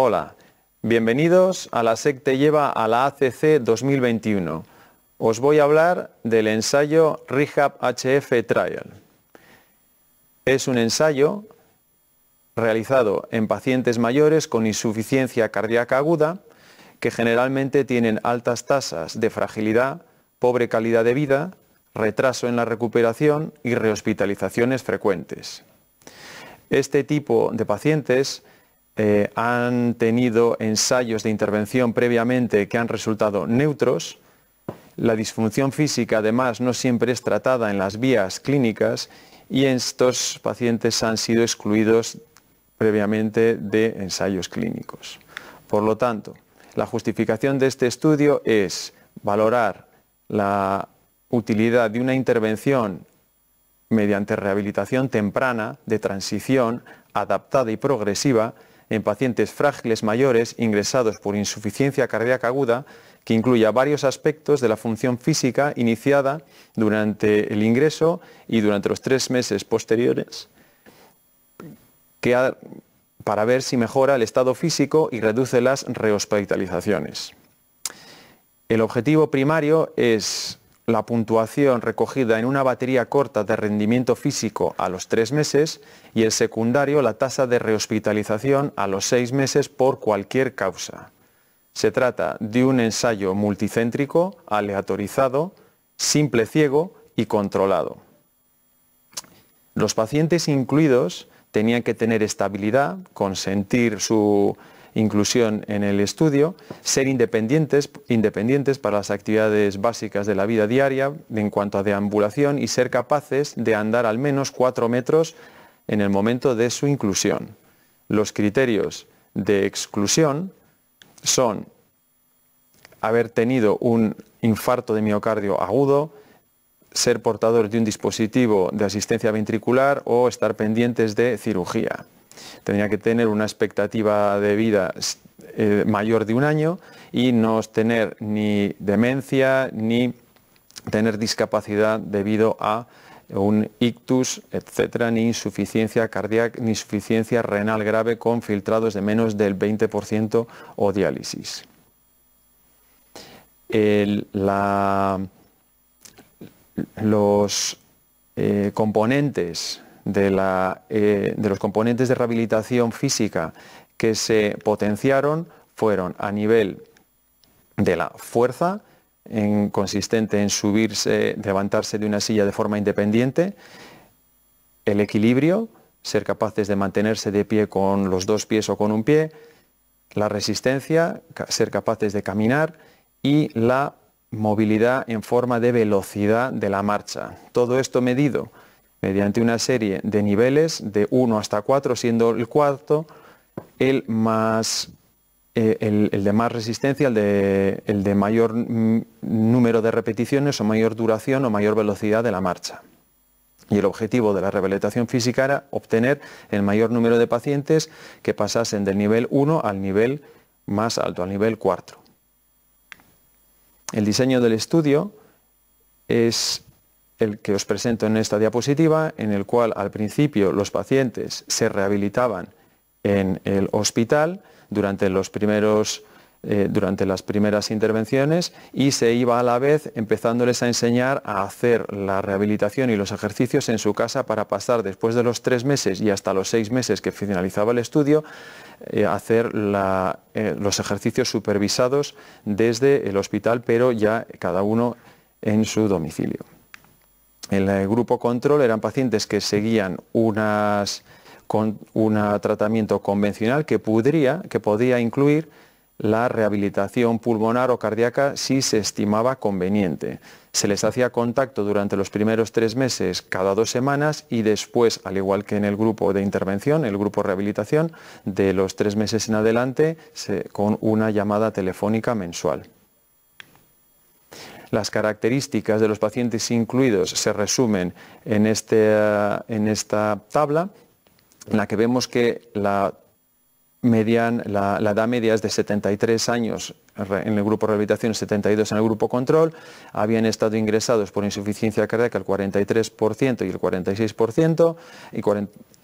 Hola, bienvenidos a la SEC te lleva a la ACC 2021. Os voy a hablar del ensayo Rehab HF Trial. Es un ensayo realizado en pacientes mayores con insuficiencia cardíaca aguda que generalmente tienen altas tasas de fragilidad, pobre calidad de vida, retraso en la recuperación y rehospitalizaciones frecuentes. Este tipo de pacientes eh, han tenido ensayos de intervención previamente que han resultado neutros, la disfunción física además no siempre es tratada en las vías clínicas y estos pacientes han sido excluidos previamente de ensayos clínicos. Por lo tanto, la justificación de este estudio es valorar la utilidad de una intervención mediante rehabilitación temprana de transición adaptada y progresiva en pacientes frágiles mayores ingresados por insuficiencia cardíaca aguda que incluya varios aspectos de la función física iniciada durante el ingreso y durante los tres meses posteriores para ver si mejora el estado físico y reduce las rehospitalizaciones. El objetivo primario es la puntuación recogida en una batería corta de rendimiento físico a los tres meses y el secundario la tasa de rehospitalización a los seis meses por cualquier causa. Se trata de un ensayo multicéntrico, aleatorizado, simple ciego y controlado. Los pacientes incluidos tenían que tener estabilidad, consentir su inclusión en el estudio, ser independientes, independientes para las actividades básicas de la vida diaria en cuanto a deambulación y ser capaces de andar al menos cuatro metros en el momento de su inclusión. Los criterios de exclusión son haber tenido un infarto de miocardio agudo, ser portador de un dispositivo de asistencia ventricular o estar pendientes de cirugía tendría que tener una expectativa de vida eh, mayor de un año y no tener ni demencia ni tener discapacidad debido a un ictus, etcétera, ni insuficiencia cardíaca, ni insuficiencia renal grave con filtrados de menos del 20% o diálisis. los eh, componentes eh, de, los componentes de rehabilitación física que se potenciaron fueron a nivel de la fuerza, consistente en subirse, levantarse de una silla de forma independiente, el equilibrio, ser capaces de mantenerse de pie con los dos pies o con un pie, la resistencia, ser capaces de caminar y la movilidad en forma de velocidad de la marcha. Todo esto medido mediante una serie de niveles de 1 hasta 4, siendo el cuarto el, más, eh, el, de más resistencia, el de, el de mayor número de repeticiones o mayor duración o mayor velocidad de la marcha. Y el objetivo de la rehabilitación física era obtener el mayor número de pacientes que pasasen del nivel 1 al nivel más alto, al nivel 4. El diseño del estudio es el que os presento en esta diapositiva, en el cual al principio los pacientes se rehabilitaban en el hospital eh, durante, las primeras intervenciones y se iba a la vez empezándoles a enseñar a hacer la rehabilitación y los ejercicios en su casa para pasar después de los tres meses y hasta los seis meses que finalizaba el estudio, eh, hacer eh, los ejercicios supervisados desde el hospital, pero ya cada uno en su domicilio el grupo control eran pacientes que seguían con, un tratamiento convencional que, podía incluir la rehabilitación pulmonar o cardíaca si se estimaba conveniente. Se les hacía contacto durante los primeros tres meses cada dos semanas y después, al igual que en el grupo de intervención, el grupo rehabilitación, de los tres meses en adelante con una llamada telefónica mensual. Las características de los pacientes incluidos se resumen en, este, eh, esta tabla en la que vemos que la median, la, edad media es de 73 años en el grupo rehabilitación 72 en el grupo control, habían estado ingresados por insuficiencia cardíaca el 43% y el 46%, y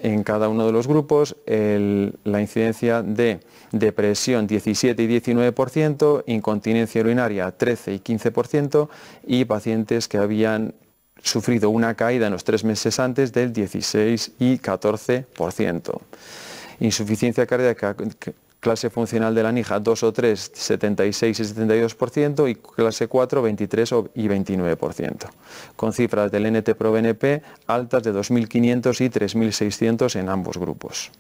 en cada uno de los grupos la incidencia de depresión 17 y 19%, incontinencia urinaria 13 y 15%, y pacientes que habían sufrido una caída en los tres meses antes del 16 y 14%. Insuficiencia cardíaca, clase funcional de la NIJA 2 o 3, 76 y 72% y clase 4, 23 y 29%, con cifras del NT-proBNP altas de 2.500 y 3.600 en ambos grupos.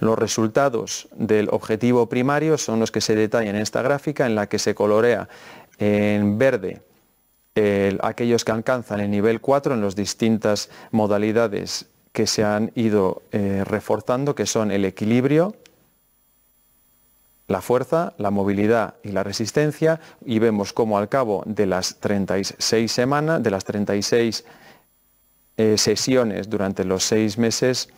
Los resultados del objetivo primario son los que se detallan en esta gráfica en la que se colorea en verde aquellos que alcanzan el nivel 4 en las distintas modalidades que se han ido eh, reforzando, que son el equilibrio, la fuerza, la movilidad y la resistencia, y vemos cómo al cabo de las 36 semanas, de las 36 eh, sesiones durante los seis meses,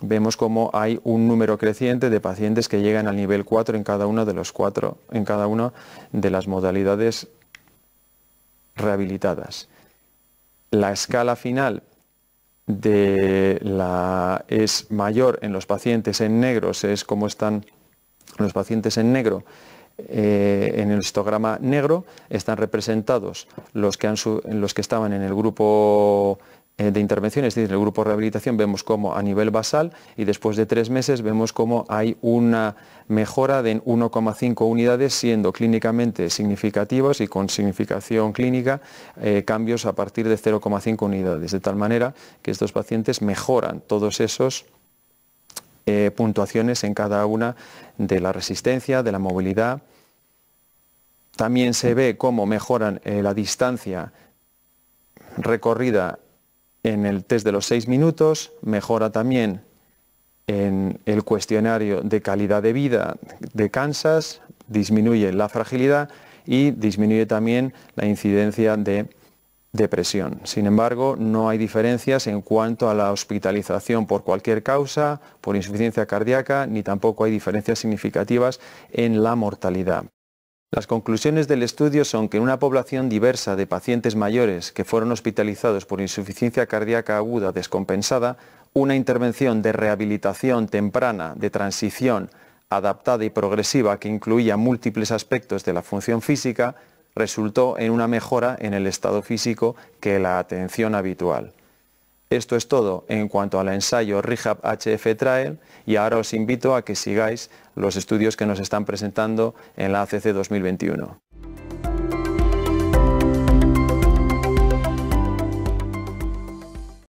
vemos cómo hay un número creciente de pacientes que llegan al nivel 4 en cada de los cuatro, en cada una de las modalidades rehabilitadas. La escala final de la, es mayor en los pacientes en negros, es como están los pacientes en negro. Eh, en el histograma negro están representados los que, han, los que estaban en el grupo eh, de intervenciones, es decir, en el grupo de rehabilitación vemos cómo a nivel basal y después de tres meses vemos cómo hay una mejora de 1,5 unidades siendo clínicamente significativas y con significación clínica eh, cambios a partir de 0,5 unidades, de tal manera que estos pacientes mejoran todos esos eh, puntuaciones en cada una de la resistencia, de la movilidad. También se ve cómo mejoran la distancia recorrida en el test de los seis minutos, mejora también en el cuestionario de calidad de vida de Kansas, disminuye la fragilidad y disminuye también la incidencia de depresión. Sin embargo, no hay diferencias en cuanto a la hospitalización por cualquier causa, por insuficiencia cardíaca, ni tampoco hay diferencias significativas en la mortalidad. Las conclusiones del estudio son que en una población diversa de pacientes mayores que fueron hospitalizados por insuficiencia cardíaca aguda descompensada, una intervención de rehabilitación temprana, de transición, adaptada y progresiva que incluía múltiples aspectos de la función física, resultó en una mejora en el estado físico que la atención habitual. Esto es todo en cuanto al ensayo Rehab HF Trial y ahora os invito a que sigáis los estudios que nos están presentando en la ACC 2021.